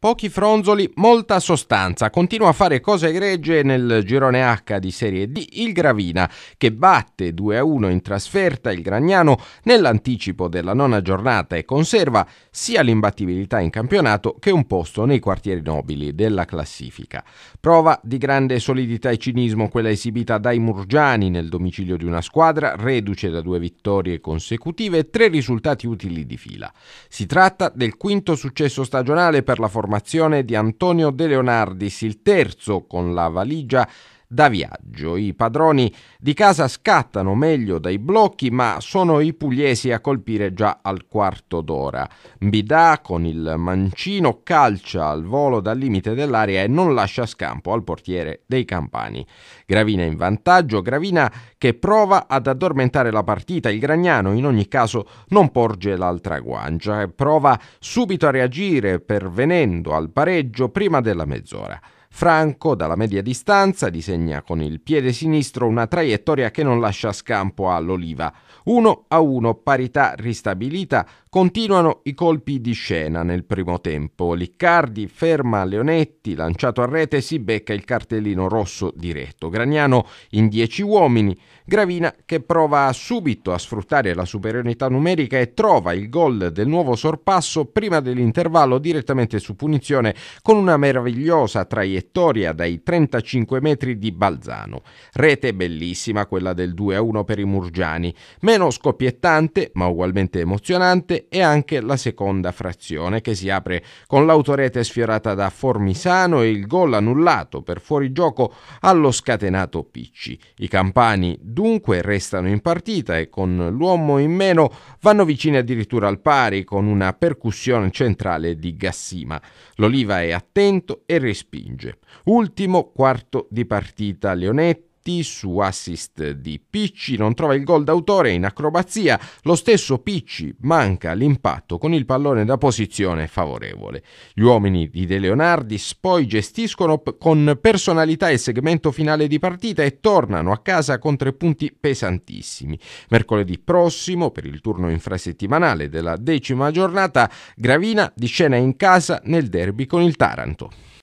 Pochi fronzoli, molta sostanza. Continua a fare cose egregie nel girone H di Serie D il Gravina, che batte 2-1 in trasferta il Gragnano nell'anticipo della nona giornata e conserva sia l'imbattibilità in campionato che un posto nei quartieri nobili della classifica. Prova di grande solidità e cinismo quella esibita dai Murgiani nel domicilio di una squadra reduce da due vittorie consecutive e tre risultati utili di fila. Si tratta del quinto successo stagionale per la formazione formazione di Antonio De Leonardis, il terzo con la valigia da viaggio. I padroni di casa scattano meglio dai blocchi, ma sono i pugliesi a colpire già al quarto d'ora. Bidà con il mancino calcia al volo dal limite dell'area e non lascia scampo al portiere dei campani. Gravina in vantaggio, Gravina che prova ad addormentare la partita. Il Gragnano in ogni caso non porge l'altra guancia e prova subito a reagire pervenendo al pareggio prima della mezz'ora. Franco, dalla media distanza, disegna con il piede sinistro una traiettoria che non lascia scampo all'Oliva. 1 a 1, parità ristabilita Continuano i colpi di scena nel primo tempo. Liccardi ferma Leonetti, lanciato a rete, si becca il cartellino rosso diretto. Gragnano in 10 uomini. Gravina che prova subito a sfruttare la superiorità numerica e trova il gol del nuovo sorpasso prima dell'intervallo direttamente su punizione con una meravigliosa traiettoria dai 35 metri di Balzano. Rete bellissima quella del 2-1 per i Murgiani. Meno scoppiettante ma ugualmente emozionante e anche la seconda frazione che si apre con l'autorete sfiorata da Formisano e il gol annullato per fuorigioco allo scatenato Picci. I campani dunque restano in partita e con l'uomo in meno vanno vicini addirittura al pari con una percussione centrale di Gassima. L'Oliva è attento e respinge. Ultimo quarto di partita Leonetti Totti su assist di Picci, non trova il gol d'autore in acrobazia, lo stesso Picci manca l'impatto con il pallone da posizione favorevole. Gli uomini di De Leonardis poi gestiscono con personalità il segmento finale di partita e tornano a casa con tre punti pesantissimi. Mercoledì prossimo, per il turno infrasettimanale della decima giornata, Gravina di scena in casa nel derby con il Taranto.